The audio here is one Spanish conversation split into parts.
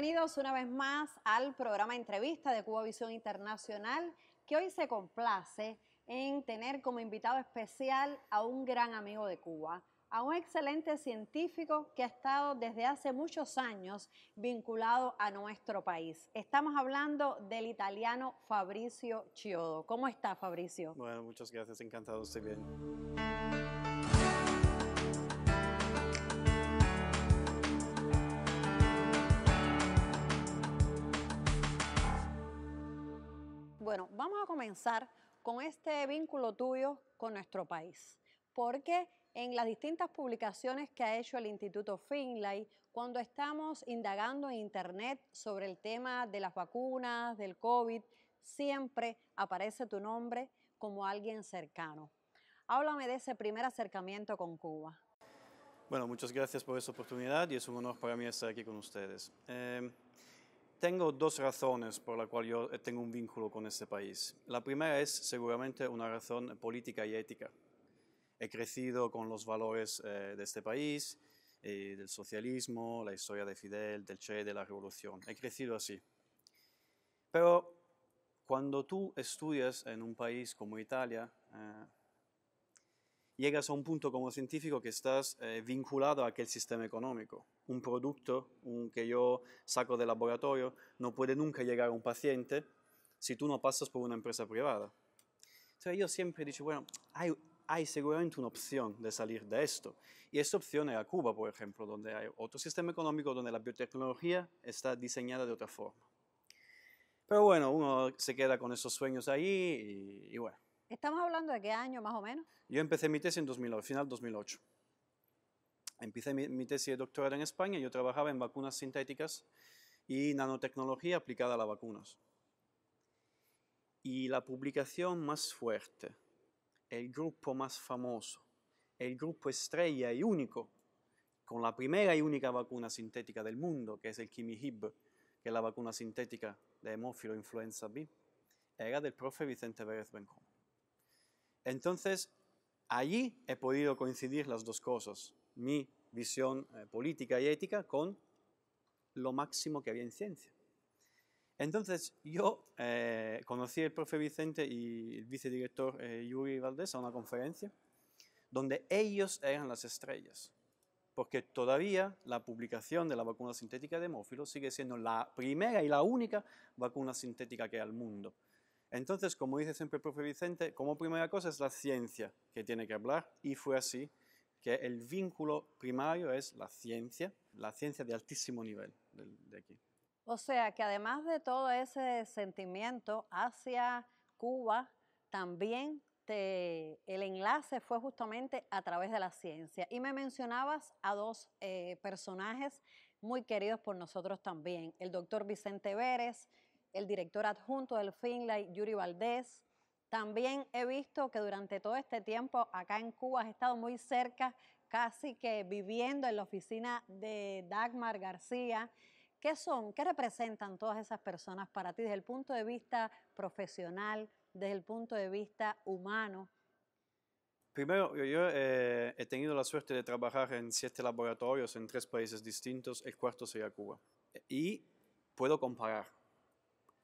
Bienvenidos una vez más al programa Entrevista de Cuba Visión Internacional, que hoy se complace en tener como invitado especial a un gran amigo de Cuba, a un excelente científico que ha estado desde hace muchos años vinculado a nuestro país. Estamos hablando del italiano Fabrizio Chiodo. ¿Cómo está Fabrizio? Bueno, muchas gracias, encantado, estoy bien. Bueno, vamos a comenzar con este vínculo tuyo con nuestro país, porque en las distintas publicaciones que ha hecho el Instituto Finlay, cuando estamos indagando en Internet sobre el tema de las vacunas, del COVID, siempre aparece tu nombre como alguien cercano. Háblame de ese primer acercamiento con Cuba. Bueno, muchas gracias por esta oportunidad y es un honor para mí estar aquí con ustedes. Eh, tengo dos razones por las cuales yo tengo un vínculo con este país. La primera es seguramente una razón política y ética. He crecido con los valores eh, de este país, eh, del socialismo, la historia de Fidel, del Che, de la revolución. He crecido así. Pero cuando tú estudias en un país como Italia, eh, llegas a un punto como científico que estás eh, vinculado a aquel sistema económico. Un producto un, que yo saco del laboratorio no puede nunca llegar a un paciente si tú no pasas por una empresa privada. Entonces yo siempre digo bueno, hay, seguramente una opción de salir de esto. Y esta opción era Cuba, por ejemplo, donde hay otro sistema económico donde la biotecnología está diseñada de otra forma. Pero bueno, uno se queda con esos sueños ahí y bueno. ¿Estamos hablando de qué año más o menos? Yo empecé mi tesis en 2008, final 2008. Empecé mi, tesis de doctorado en España. Yo trabajaba en vacunas sintéticas y nanotecnología aplicada a las vacunas. Y la publicación más fuerte, el grupo más famoso, el grupo estrella y único, con la primera y única vacuna sintética del mundo, que es el Kimihib, que es la vacuna sintética de hemófilo influenza B, era del profe Vicente Vélez Benjón. Entonces, allí he podido coincidir las dos cosas, mi visión eh, política y ética con lo máximo que había en ciencia. Entonces, yo eh, conocí al profe Vicente y el vicedirector eh, Yuri Valdés a una conferencia donde ellos eran las estrellas, porque todavía la publicación de la vacuna sintética de Mófilo sigue siendo la primera y la única vacuna sintética que hay al mundo. Entonces, como dice siempre el profe Vicente, como primera cosa es la ciencia que tiene que hablar y fue así que el vínculo primario es la ciencia, la ciencia de altísimo nivel de, aquí. O sea que además de todo ese sentimiento hacia Cuba, también te, el enlace fue justamente a través de la ciencia. Y me mencionabas a dos eh, personajes muy queridos por nosotros también, el doctor Vicente Vélez, el director adjunto del Finlay, Yuri Valdés. También he visto que durante todo este tiempo acá en Cuba has estado muy cerca, casi que viviendo en la oficina de Dagmar García. ¿Qué son, qué representan todas esas personas para ti desde el punto de vista profesional, desde el punto de vista humano? Primero, yo eh, he tenido la suerte de trabajar en siete laboratorios en tres países distintos, el cuarto sería Cuba. Y puedo comparar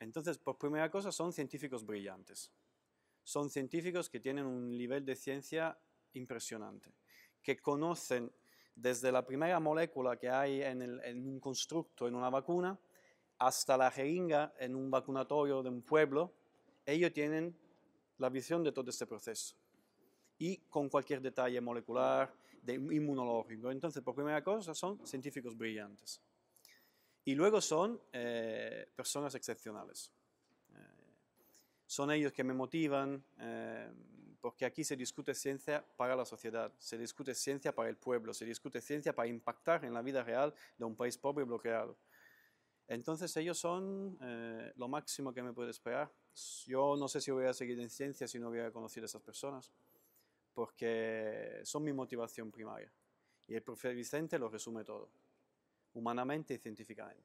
entonces, por pues, primera cosa, son científicos brillantes. Son científicos que tienen un nivel de ciencia impresionante, que conocen desde la primera molécula que hay en, un constructo, en una vacuna, hasta la jeringa en un vacunatorio de un pueblo, ellos tienen la visión de todo este proceso y con cualquier detalle molecular, inmunológico. Entonces, por primera cosa, son científicos brillantes. Y luego son eh, personas excepcionales. Eh, son ellos que me motivan, eh, porque aquí se discute ciencia para la sociedad, se discute ciencia para el pueblo, se discute ciencia para impactar en la vida real de un país pobre y bloqueado. Entonces ellos son lo máximo que me puede esperar. Yo no sé si voy a seguir en ciencia si no hubiera conocido a esas personas, porque son mi motivación primaria. Y el profesor Vicente lo resume todo humanamente y científicamente.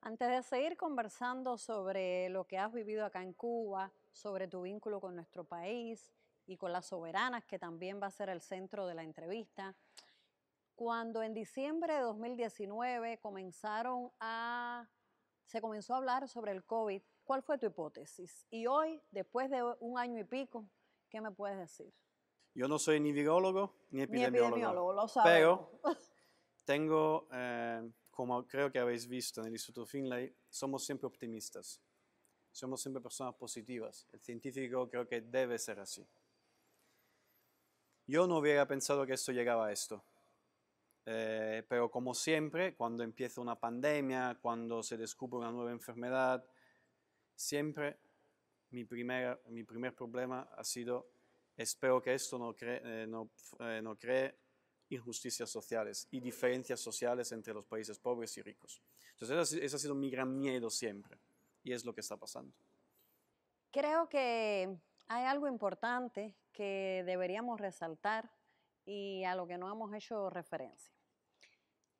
Antes de seguir conversando sobre lo que has vivido acá en Cuba, sobre tu vínculo con nuestro país y con las soberanas, que también va a ser el centro de la entrevista, cuando en diciembre de 2019 comenzaron a, se comenzó a hablar sobre el COVID, ¿cuál fue tu hipótesis? Y hoy, después de un año y pico, ¿qué me puedes decir? Yo no soy ni biólogo ni epidemiólogo. Ni epidemiólogo, lo Tengo, eh, como creo que habéis visto en el Instituto Finlay, somos siempre optimistas, somos siempre personas positivas. El científico creo que debe ser así. Yo no hubiera pensado que esto llegaba a esto. Eh, pero como siempre, cuando empieza una pandemia, cuando se descubre una nueva enfermedad, siempre mi, primer, mi primer problema ha sido, espero que esto no eh, no, no cree injusticias sociales y diferencias sociales entre los países pobres y ricos. Entonces, ese ha sido mi gran miedo siempre y es lo que está pasando. Creo que hay algo importante que deberíamos resaltar y a lo que no hemos hecho referencia.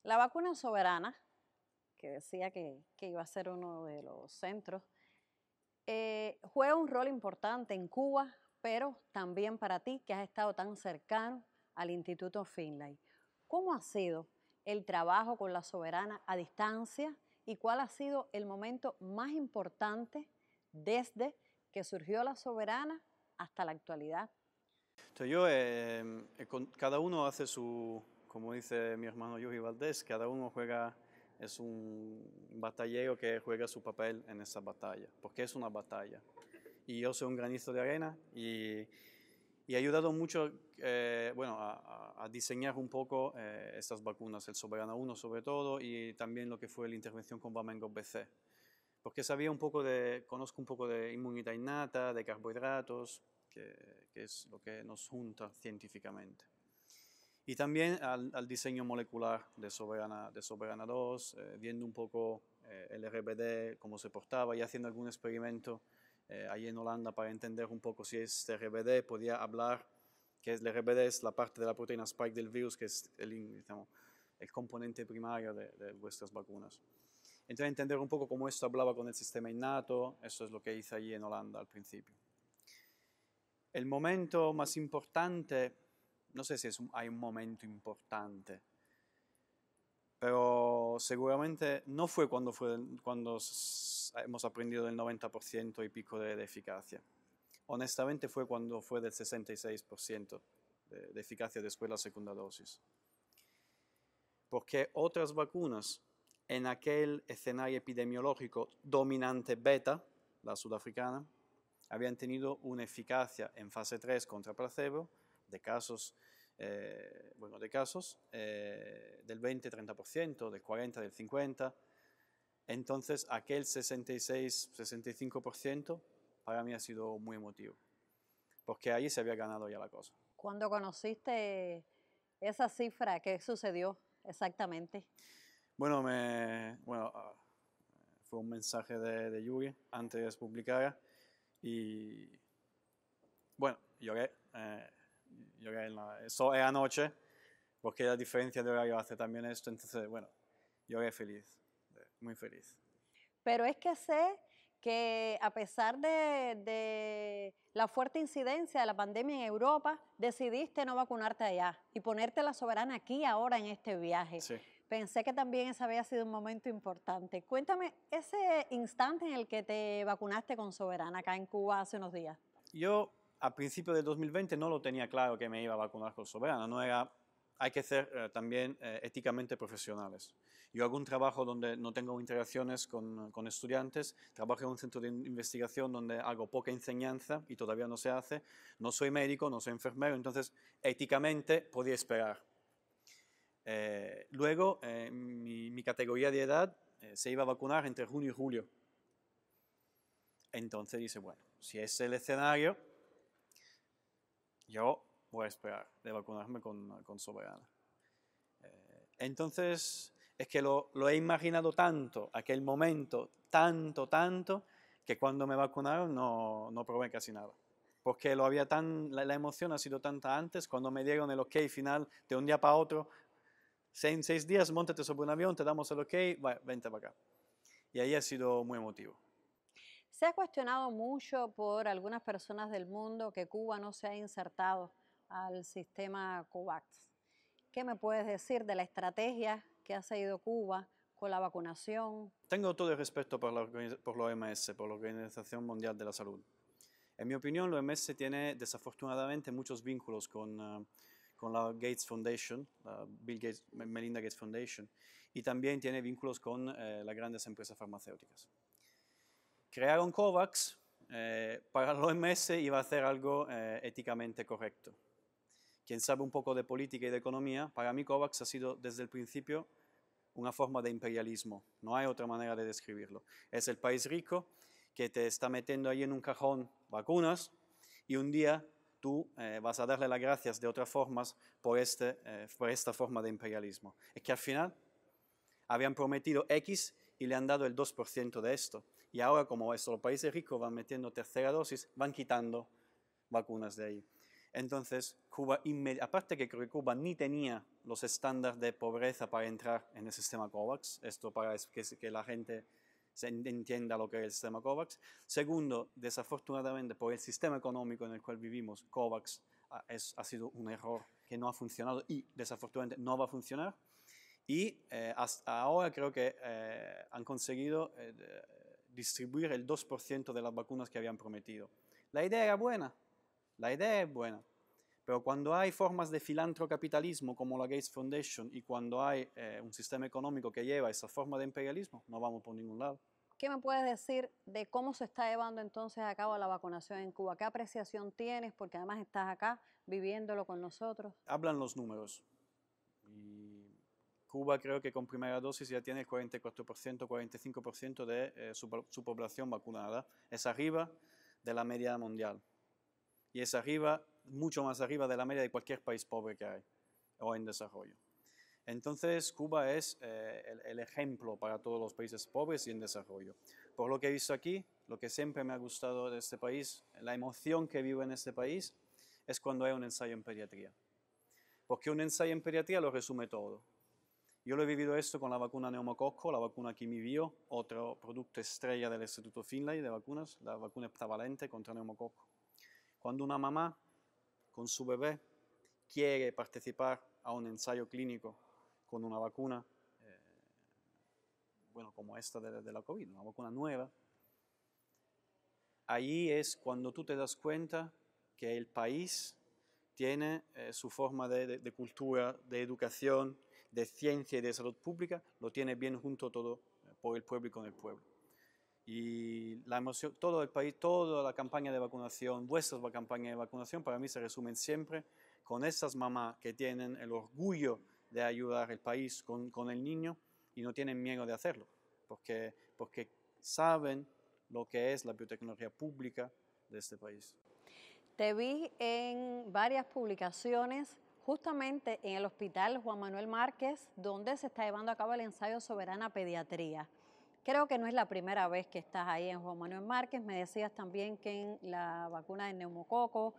La vacuna soberana, que decía que, iba a ser uno de los centros, eh, juega un rol importante en Cuba, pero también para ti, que has estado tan cercano al Instituto Finlay. ¿Cómo ha sido el trabajo con la soberana a distancia y cuál ha sido el momento más importante desde que surgió la soberana hasta la actualidad? yo, eh, eh, cada uno hace su, como dice mi hermano Yuji Valdés, cada uno juega, es un batallero que juega su papel en esa batalla, porque es una batalla. Y yo soy un granizo de arena y y ha ayudado mucho eh, bueno, a, diseñar un poco eh, estas vacunas, el Soberana 1 sobre todo, y también lo que fue la intervención con Bamengo BC. Porque sabía un poco de, conozco un poco de inmunidad innata, de carbohidratos, que, es lo que nos junta científicamente. Y también al, diseño molecular de Soberana, de Soberana 2, eh, viendo un poco el RBD, cómo se portaba y haciendo algún experimento eh, allí en Holanda para entender un poco si este RBD, podía hablar que el RBD es la parte de la proteína spike del virus, que es el, componente primario de, vuestras vacunas. Entonces, entender un poco cómo esto hablaba con el sistema innato, eso es lo que hice allí en Holanda al principio. El momento más importante, no sé si hay un momento importante, pero seguramente no fue cuando, fue, cuando hemos aprendido del 90% y pico de, eficacia. Honestamente fue cuando fue del 66% de, de eficacia después de la segunda dosis. Porque otras vacunas en aquel escenario epidemiológico dominante beta, la sudafricana, habían tenido una eficacia en fase 3 contra placebo de casos eh, bueno, de casos, eh, del 20-30%, del 40, del 50. Entonces, aquel 66-65% para mí ha sido muy emotivo, porque ahí se había ganado ya la cosa. ¿Cuándo conociste esa cifra? ¿Qué sucedió exactamente? Bueno, me, bueno ah, fue un mensaje de, de Yuri antes de publicar y bueno, lloré. Eh, yo eso es anoche, porque pues la diferencia de horario hace también esto, entonces, bueno, yo que feliz, muy feliz. Pero es que sé que a pesar de, de, la fuerte incidencia de la pandemia en Europa, decidiste no vacunarte allá y ponerte la soberana aquí ahora en este viaje. Sí. Pensé que también ese había sido un momento importante. Cuéntame ese instante en el que te vacunaste con soberana acá en Cuba hace unos días. Yo a principios del 2020 no lo tenía claro que me iba a vacunar con Soberana, no era, hay que ser eh, también eh, éticamente profesionales. Yo hago un trabajo donde no tengo interacciones con, estudiantes, trabajo en un centro de investigación donde hago poca enseñanza y todavía no se hace, no soy médico, no soy enfermero, entonces éticamente podía esperar. Eh, luego, mi, mi, categoría de edad se iba a vacunar entre junio y julio. Entonces dice, bueno, si es el escenario, yo voy a esperar de vacunarme con, Soberana. Eh, entonces, es que lo, he imaginado tanto, aquel momento, tanto, tanto, que cuando me vacunaron no, no probé casi nada. Porque lo había tan, la, emoción ha sido tanta antes, cuando me dieron el ok final de un día para otro, en seis días, montate sobre un avión, te damos el ok, vente para acá. Y ahí ha sido muy emotivo. Se ha cuestionado mucho por algunas personas del mundo que Cuba no se ha insertado al sistema COVAX. ¿Qué me puedes decir de la estrategia que ha seguido Cuba con la vacunación? Tengo todo el respeto por la, OMS, por la Organización Mundial de la Salud. En mi opinión, la OMS tiene desafortunadamente muchos vínculos con, eh, la Gates Foundation, Bill Gates, Melinda Gates Foundation, y también tiene vínculos con eh, las grandes empresas farmacéuticas crearon COVAX eh, para la OMS iba a hacer algo eh, éticamente correcto. Quien sabe un poco de política y de economía, para mí COVAX ha sido desde el principio una forma de imperialismo. No hay otra manera de describirlo. Es el país rico que te está metiendo ahí en un cajón vacunas y un día tú eh, vas a darle las gracias de otras formas por, este, eh, por esta forma de imperialismo. Es que al final habían prometido X y le han dado el 2% de esto. Y ahora, como estos los países ricos van metiendo tercera dosis, van quitando vacunas de ahí. Entonces, Cuba, aparte que creo que Cuba ni tenía los estándares de pobreza para entrar en el sistema COVAX, esto para que, la gente se entienda lo que es el sistema COVAX. Segundo, desafortunadamente, por el sistema económico en el cual vivimos, COVAX ha, es, ha sido un error que no ha funcionado y desafortunadamente no va a funcionar. Y eh, hasta ahora creo que eh, han conseguido eh, distribuir el 2% de las vacunas que habían prometido. La idea era buena, la idea es buena, pero cuando hay formas de filantrocapitalismo como la Gates Foundation y cuando hay eh, un sistema económico que lleva esa forma de imperialismo, no vamos por ningún lado. ¿Qué me puedes decir de cómo se está llevando entonces a cabo la vacunación en Cuba? ¿Qué apreciación tienes? Porque además estás acá viviéndolo con nosotros. Hablan los números. Cuba creo que con primera dosis ya tiene el 44%, 45% de eh, su, población vacunada. Es arriba de la media mundial. Y es arriba, mucho más arriba de la media de cualquier país pobre que hay o en desarrollo. Entonces Cuba es eh, el ejemplo para todos los países pobres y en desarrollo. Por lo que he visto aquí, lo que siempre me ha gustado de este país, la emoción que vivo en este país, es cuando hay un ensayo en pediatría. Porque un ensayo en pediatría lo resume todo yo lo he vivido esto con la vacuna neumococo, la vacuna Kimivio, otro producto estrella del Instituto Finlay de vacunas, la vacuna heptavalente contra neumococo. Cuando una mamá con su bebé quiere participar a un ensayo clínico con una vacuna, eh, bueno, como esta de, la COVID, una vacuna nueva, ahí es cuando tú te das cuenta que el país tiene eh, su forma de, cultura, de educación, de ciencia y de salud pública lo tiene bien junto todo eh, por el pueblo y con el pueblo. Y la emoción, todo el país, toda la campaña de vacunación, vuestras campañas de vacunación para mí se resumen siempre con esas mamás que tienen el orgullo de ayudar al país con, con, el niño y no tienen miedo de hacerlo, porque, porque saben lo que es la biotecnología pública de este país. Te vi en varias publicaciones justamente en el Hospital Juan Manuel Márquez, donde se está llevando a cabo el ensayo Soberana Pediatría. Creo que no es la primera vez que estás ahí en Juan Manuel Márquez, me decías también que en la vacuna de neumococo.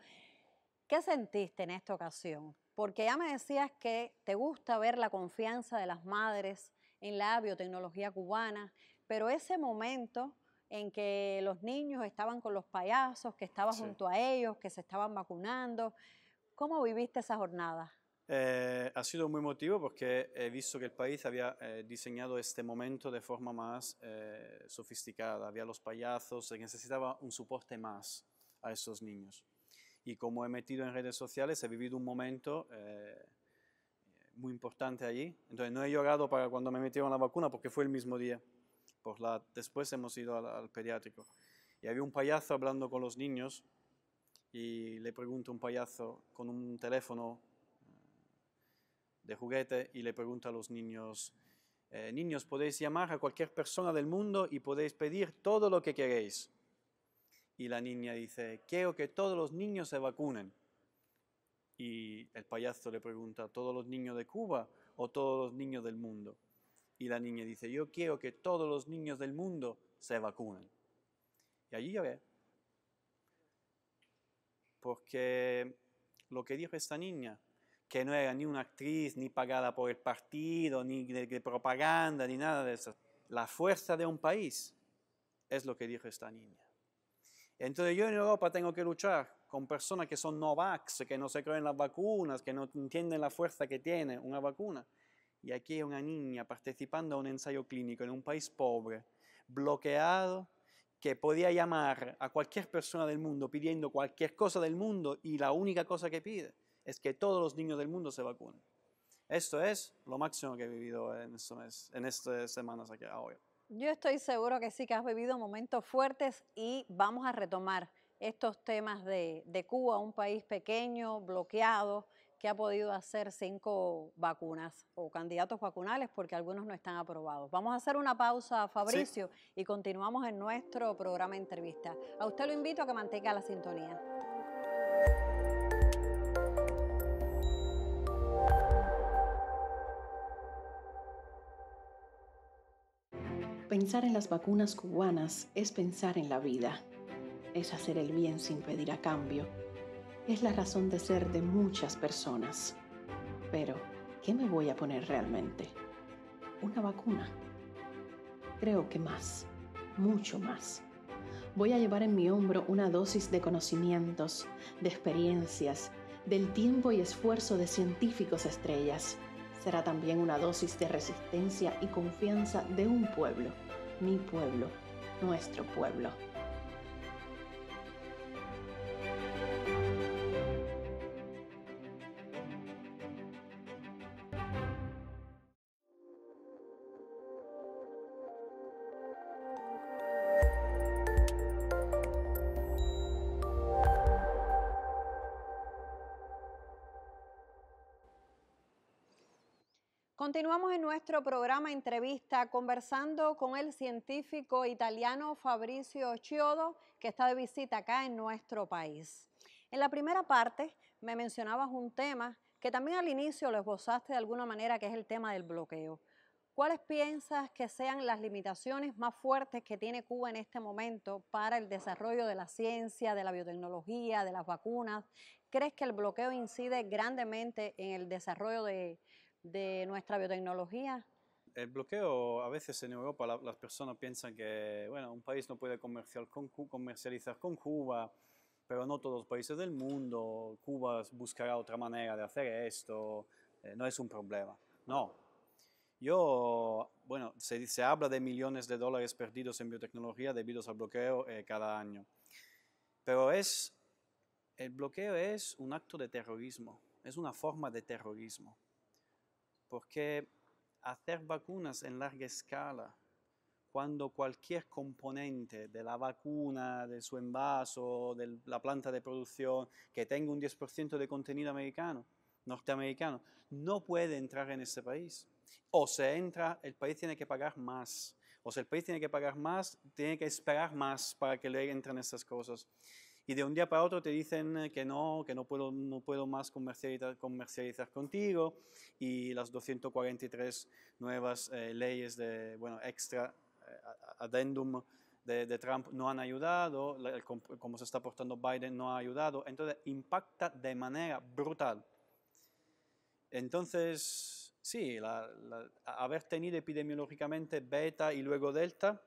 ¿Qué sentiste en esta ocasión? Porque ya me decías que te gusta ver la confianza de las madres en la biotecnología cubana, pero ese momento en que los niños estaban con los payasos, que estaba junto a ellos, que se estaban vacunando, ¿Cómo viviste esa jornada? Eh, ha sido muy emotivo porque he visto que el país había eh, diseñado este momento de forma más eh, sofisticada. Había los payasos, se necesitaba un soporte más a esos niños. Y como he metido en redes sociales, he vivido un momento muy importante allí. Entonces no he llorado para cuando me metieron la vacuna porque fue el mismo día. Por la, después hemos ido al, al pediátrico. Y había un payaso hablando con los niños y le pregunta un payaso con un teléfono eh, de juguete y le pregunta a los niños, eh, niños, podéis llamar a cualquier persona del mundo y podéis pedir todo lo que queréis. Y la niña dice, quiero que todos los niños se vacunen. Y el payaso le pregunta, ¿todos los niños de Cuba o todos los niños del mundo? Y la niña dice, yo quiero que todos los niños del mundo se vacunen. Y allí ve porque lo que dijo esta niña, que no era ni una actriz, ni pagada por el partido, ni de, propaganda, ni nada de eso. La fuerza de un país es lo que dijo esta niña. Entonces yo en Europa tengo que luchar con personas que son Novax, que no se creen las vacunas, que no entienden la fuerza que tiene una vacuna. Y aquí hay una niña participando en un ensayo clínico en un país pobre, bloqueado que podía llamar a cualquier persona del mundo pidiendo cualquier cosa del mundo y la única cosa que pide es que todos los niños del mundo se vacunen. Esto es lo máximo que he vivido en, estas semanas aquí ahora. Yo estoy seguro que sí, que has vivido momentos fuertes y vamos a retomar estos temas de Cuba, un país pequeño, bloqueado, que ha podido hacer cinco vacunas o candidatos vacunales porque algunos no están aprobados. Vamos a hacer una pausa, Fabricio, y continuamos en nuestro programa de entrevista. A usted lo invito a que mantenga la sintonía. Pensar en las vacunas cubanas es pensar en la vida, es hacer el bien sin pedir a cambio es la razón de ser de muchas personas. Pero, ¿qué me voy a poner realmente? ¿Una vacuna? Creo que más, mucho más. Voy a llevar en mi hombro una dosis de conocimientos, de experiencias, del tiempo y esfuerzo de científicos estrellas. Será también una dosis de resistencia y confianza de un pueblo, mi pueblo, nuestro pueblo. Continuamos en nuestro programa entrevista conversando con el científico italiano Fabrizio Chiodo, que está de visita acá en nuestro país. En la primera parte me mencionabas un tema que también al inicio lo esbozaste de alguna manera, que es el tema del bloqueo. ¿Cuáles piensas que sean las limitaciones más fuertes que tiene Cuba en este momento para el desarrollo de la ciencia, de la biotecnología, de las vacunas? ¿Crees que el bloqueo incide grandemente en el desarrollo de, de nuestra biotecnología. El bloqueo a veces en Europa las personas piensan que bueno, un país no puede con, comercializar con Cuba, pero no todos los países del mundo. Cuba buscará otra manera de hacer esto, eh, no es un problema. No. Yo, bueno, se, habla de millones de dólares perdidos en biotecnología debido al bloqueo eh, cada año. Pero es, el bloqueo es un acto de terrorismo, es una forma de terrorismo porque hacer vacunas en larga escala, cuando cualquier componente de la vacuna, de su envaso, de la planta de producción, que tenga un 10% de contenido americano, norteamericano, no puede entrar en ese país. O se entra, el país tiene que pagar más. O si el país tiene que pagar más, tiene que esperar más para que le entren esas cosas y de un día para otro te dicen eh, que no, que no puedo, no puedo más comercializar, comercializar contigo y las 243 nuevas eh, leyes de, bueno, extra, eh, addendum de, Trump no han ayudado, como se está portando Biden no ha ayudado, entonces impacta de manera brutal. Entonces, sí, haber tenido epidemiológicamente beta y luego delta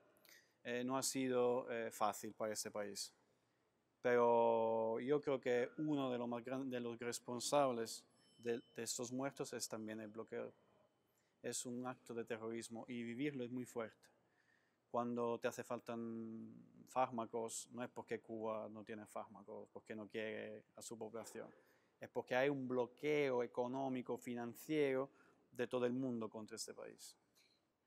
no ha sido fácil para este país. Pero yo creo que uno de los, más grandes, de los responsables de, de estos muertos es también el bloqueo. Es un acto de terrorismo y vivirlo es muy fuerte cuando te hace falta fármacos, no es porque Cuba no tiene fármacos, porque no quiere a su población, es porque hay un bloqueo económico, financiero de todo el mundo contra este país.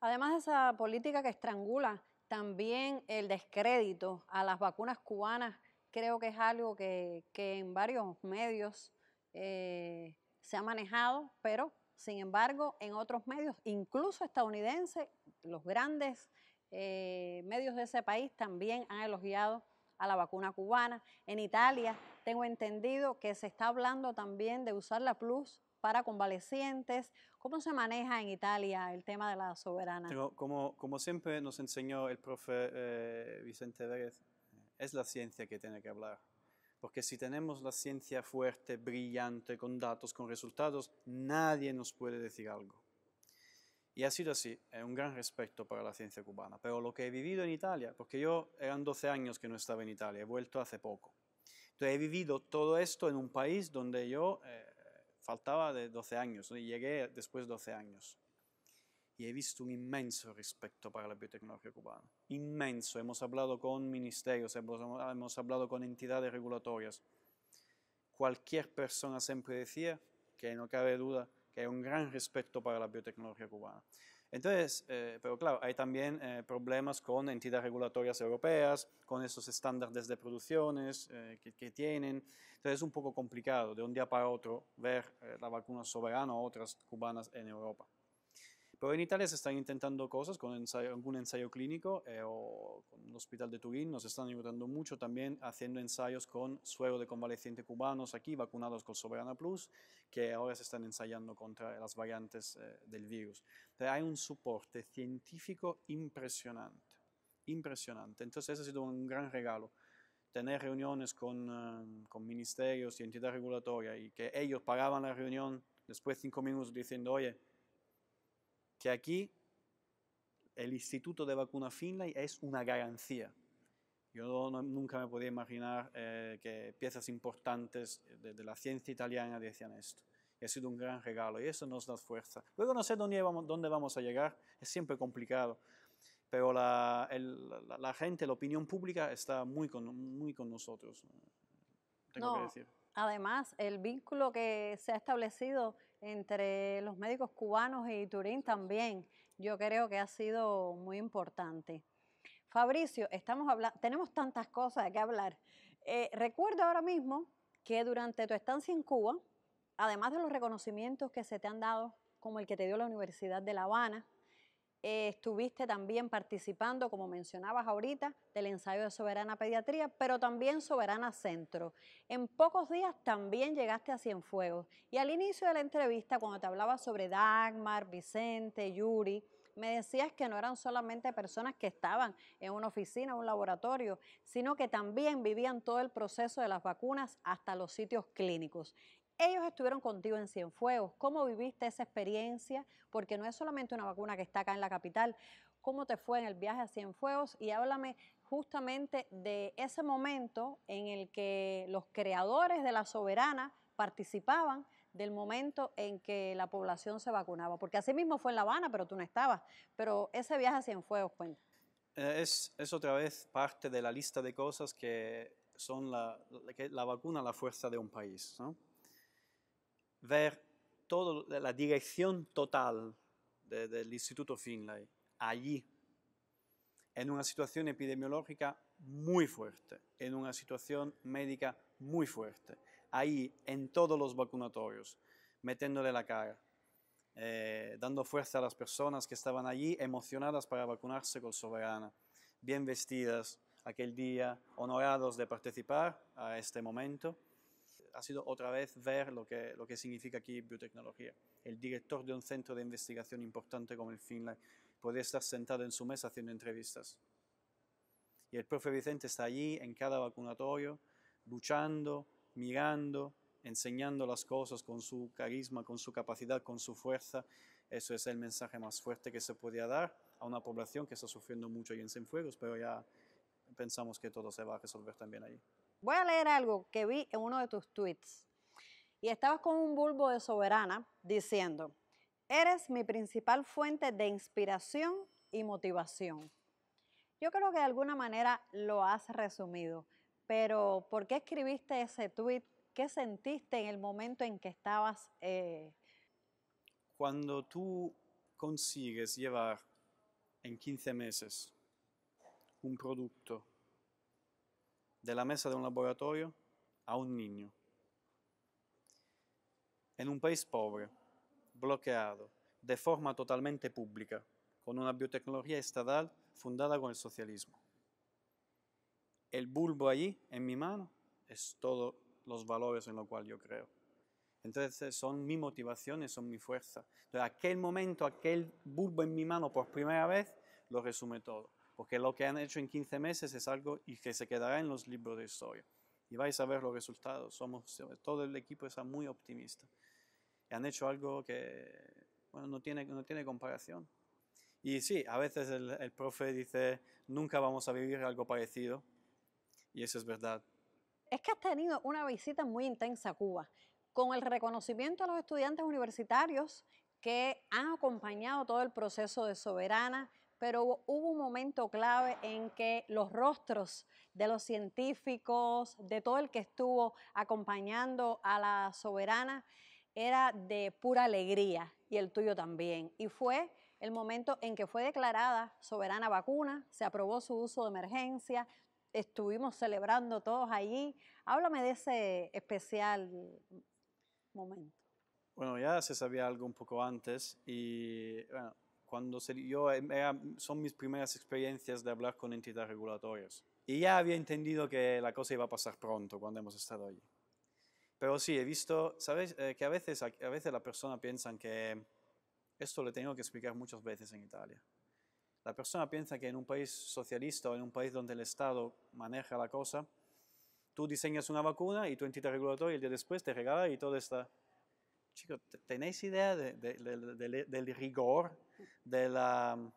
Además de esa política que estrangula, también el descrédito a las vacunas cubanas creo que es algo que, en varios medios eh, se ha manejado, pero sin embargo en otros medios, incluso estadounidenses, los grandes eh, medios de ese país también han elogiado a la vacuna cubana. En Italia tengo entendido que se está hablando también de usar la plus para convalecientes. ¿Cómo se maneja en Italia el tema de la soberana? Como, como siempre nos enseñó el profe eh, Vicente Vélez, es la ciencia que tiene que hablar. Porque si tenemos la ciencia fuerte, brillante, con datos, con resultados, nadie nos puede decir algo. Y ha sido así, es un gran respeto para la ciencia cubana. Pero lo que he vivido en Italia, porque yo eran 12 años que no estaba en Italia, he vuelto hace poco. Entonces he vivido todo esto en un país donde yo eh, faltaba de 12 años, y llegué después de 12 años y he visto un inmenso respeto para la biotecnología cubana. Inmenso. Hemos hablado con ministerios, hemos, hablado con entidades regulatorias. Cualquier persona siempre decía que no cabe duda que hay un gran respeto para la biotecnología cubana. Entonces, eh, pero claro, hay también eh, problemas con entidades regulatorias europeas, con esos estándares de producciones eh, que, que, tienen. Entonces es un poco complicado de un día para otro ver la vacuna soberana o otras cubanas en Europa. Pero en Italia se están intentando cosas con algún ensayo clínico eh, o con el hospital de Turín. Nos están ayudando mucho también haciendo ensayos con suero de convaleciente cubanos aquí, vacunados con Soberana Plus, que ahora se están ensayando contra las variantes eh, del virus. Pero hay un soporte científico impresionante, impresionante. Entonces eso ha sido un gran regalo tener reuniones con, eh, con ministerios y entidades regulatorias y que ellos pagaban la reunión después de cinco minutos diciendo, oye, que aquí el Instituto de Vacuna Finlay es una garantía. Yo nunca me podía imaginar eh, que piezas importantes de, la ciencia italiana decían esto. ha sido un gran regalo y eso nos da fuerza. Luego no sé dónde vamos, a llegar, es siempre complicado, pero la, gente, la opinión pública está muy con, nosotros, Además, el vínculo que se ha establecido entre los médicos cubanos y Turín también, yo creo que ha sido muy importante. Fabricio, estamos hablando, tenemos tantas cosas de qué hablar. Eh, recuerdo ahora mismo que durante tu estancia en Cuba, además de los reconocimientos que se te han dado, como el que te dio la Universidad de La Habana, eh, estuviste también participando, como mencionabas ahorita, del ensayo de Soberana Pediatría, pero también Soberana Centro. En pocos días también llegaste a Cienfuegos. Y al inicio de la entrevista, cuando te hablaba sobre Dagmar, Vicente, Yuri, me decías que no eran solamente personas que estaban en una oficina, un laboratorio, sino que también vivían todo el proceso de las vacunas hasta los sitios clínicos. Ellos estuvieron contigo en Cienfuegos. ¿Cómo viviste esa experiencia? Porque no es solamente una vacuna que está acá en la capital. ¿Cómo te fue en el viaje a Cienfuegos? Y háblame justamente de ese momento en el que los creadores de La Soberana participaban del momento en que la población se vacunaba. Porque así mismo fue en La Habana, pero tú no estabas. Pero ese viaje a Cienfuegos, cuenta. Eh, es, otra vez parte de la lista de cosas que son la, la vacuna, la fuerza de un país. ¿no? ver toda la dirección total del Instituto Finlay allí, en una situación epidemiológica muy fuerte, en una situación médica muy fuerte, ahí en todos los vacunatorios, metiéndole la cara, eh, dando fuerza a las personas que estaban allí emocionadas para vacunarse con Soberana, bien vestidas aquel día, honorados de participar a este momento ha sido otra vez ver lo que, lo que significa aquí biotecnología. El director de un centro de investigación importante como el Finland puede estar sentado en su mesa haciendo entrevistas. Y el profe Vicente está allí en cada vacunatorio, luchando, mirando, enseñando las cosas con su carisma, con su capacidad, con su fuerza. Eso es el mensaje más fuerte que se podía dar a una población que está sufriendo mucho ahí en Cienfuegos, pero ya pensamos que todo se va a resolver también allí. Voy a leer algo que vi en uno de tus tweets. Y estabas con un bulbo de soberana diciendo, eres mi principal fuente de inspiración y motivación. Yo creo que de alguna manera lo has resumido, pero ¿por qué escribiste ese tweet? ¿Qué sentiste en el momento en que estabas... Eh? Cuando tú consigues llevar en 15 meses un producto de la mesa de un laboratorio a un niño. En un país pobre, bloqueado, de forma totalmente pública, con una biotecnología estatal fundada con el socialismo. El bulbo allí, en mi mano, es todos los valores en los cuales yo creo. Entonces son mi motivaciones, son mi fuerza. Entonces aquel momento, aquel bulbo en mi mano por primera vez, lo resume todo porque lo que han hecho en 15 meses es algo y que se quedará en los libros de historia. Y vais a ver los resultados. Somos, todo el equipo está muy optimista. han hecho algo que bueno, no, tiene, no tiene comparación. Y sí, a veces el, el profe dice, nunca vamos a vivir algo parecido. Y eso es verdad. Es que has tenido una visita muy intensa a Cuba, con el reconocimiento a los estudiantes universitarios que han acompañado todo el proceso de Soberana, pero hubo, un momento clave en que los rostros de los científicos, de todo el que estuvo acompañando a la soberana, era de pura alegría y el tuyo también. Y fue el momento en que fue declarada soberana vacuna, se aprobó su uso de emergencia, estuvimos celebrando todos allí. Háblame de ese especial momento. Bueno, ya se sabía algo un poco antes y bueno, cuando yo eh, son mis primeras experiencias de hablar con entidades regulatorias. Y ya había entendido que la cosa iba a pasar pronto cuando hemos estado allí. Pero sí, he visto, ¿sabes? Eh, que a veces, a, veces la persona piensa que, esto lo tengo que explicar muchas veces en Italia, la persona piensa que en un país socialista o en un país donde el Estado maneja la cosa, tú diseñas una vacuna y tu entidad regulatoria el día después te regala y todo está... Chicos, ¿tenéis idea de, de, del rigor de la, mm,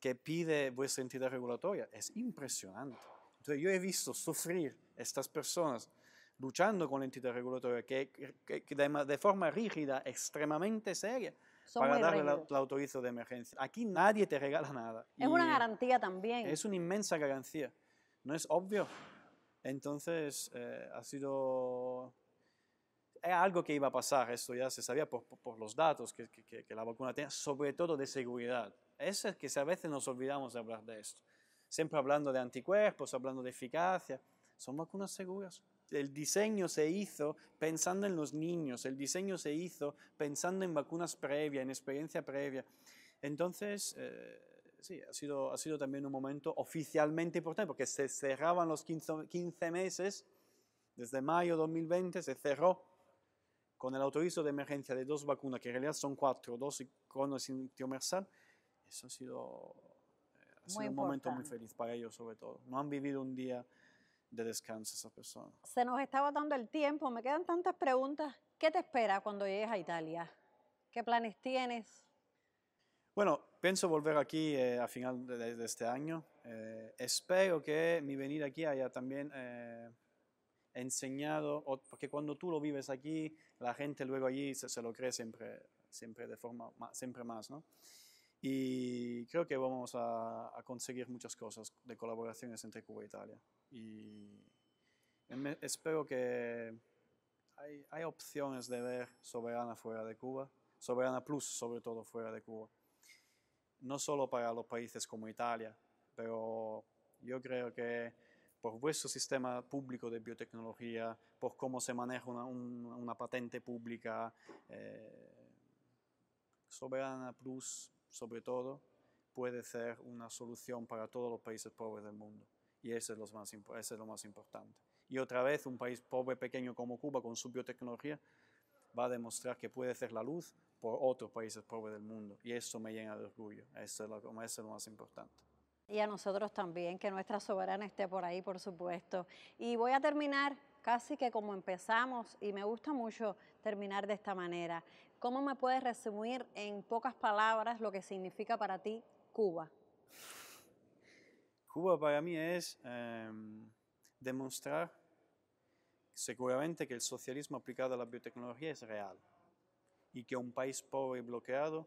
que pide vuestra entidad regulatoria. Es impresionante. yo he visto sufrir estas personas luchando con la entidad regulatoria que, de, forma rígida, extremadamente seria, para darle la, autorizo autorización de emergencia. Aquí nadie te regala nada. Es una garantía también. Es una inmensa garantía. No es obvio. Entonces, eh, ha sido es eh, algo que iba a pasar, esto ya se sabía por, los datos que, la vacuna tenía, sobre todo de seguridad. es que a veces nos olvidamos de hablar de esto. Siempre hablando de anticuerpos, hablando de eficacia, son vacunas seguras. El diseño se hizo pensando en los niños, el diseño se hizo pensando en vacunas previas, en experiencia previa. Entonces, eh, sí, ha sido, ha sido también un momento oficialmente importante, porque se cerraban los 15, 15 meses, desde mayo 2020 se cerró con el autorizo de emergencia de dos vacunas, que en realidad son cuatro, dos con el eso ha sido, un momento muy feliz para ellos sobre todo. No han vivido un día de descanso esas personas. Se nos estaba dando el tiempo, me quedan tantas preguntas. ¿Qué te espera cuando llegues a Italia? ¿Qué planes tienes? Bueno, pienso volver aquí eh, a final de, este año. Eh, espero que mi venir aquí haya también... Eh, enseñado, porque cuando tú lo vives aquí, la gente luego allí se, se lo cree siempre, siempre de forma, siempre más, ¿no? Y creo que vamos a, a, conseguir muchas cosas de colaboraciones entre Cuba e Italia. Y espero que hay, hay opciones de ver Soberana fuera de Cuba, Soberana Plus sobre todo fuera de Cuba. No solo para los países como Italia, pero yo creo que por vuestro sistema público de biotecnología, por cómo se maneja una, patente pública, eh, Soberana Plus, sobre todo, puede ser una solución para todos los países pobres del mundo. Y eso es lo más, es lo más importante. Y otra vez, un país pobre pequeño como Cuba, con su biotecnología, va a demostrar que puede ser la luz por otros países pobres del mundo. Y eso me llena de orgullo. eso es lo más importante. Y a nosotros también, que nuestra soberana esté por ahí, por supuesto. Y voy a terminar casi que como empezamos, y me gusta mucho terminar de esta manera. ¿Cómo me puedes resumir en pocas palabras lo que significa para ti Cuba? Cuba para mí es em, demostrar seguramente que el socialismo aplicado a la biotecnología es real y que un país pobre y bloqueado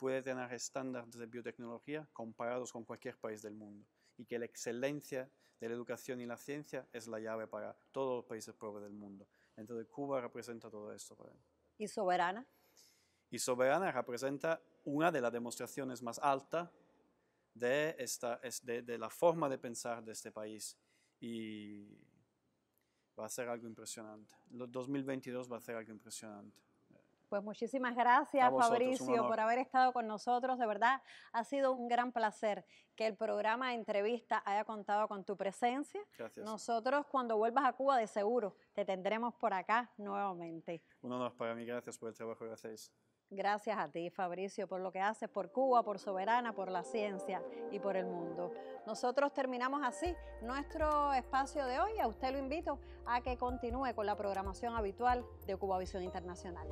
puede tener estándares de biotecnología comparados con cualquier país del mundo y que la excelencia de la educación y la ciencia es la llave para todos los países pobres del mundo. Entonces Cuba representa todo esto para mí. ¿Y soberana? Y soberana representa una de las demostraciones más altas de, esta, de, la forma de pensar de este país y va a ser algo impresionante. 2022 va a ser algo impresionante. Pues muchísimas gracias, Fabricio, por haber estado con nosotros. De verdad, ha sido un gran placer que el programa de Entrevista haya contado con tu presencia. Gracias. Nosotros, cuando vuelvas a Cuba, de seguro te tendremos por acá nuevamente. Un honor para mí. Gracias por el trabajo que hacéis. Gracias a ti, Fabricio, por lo que haces por Cuba, por Soberana, por la ciencia y por el mundo. Nosotros terminamos así nuestro espacio de hoy. A usted lo invito a que continúe con la programación habitual de Cuba Visión Internacional.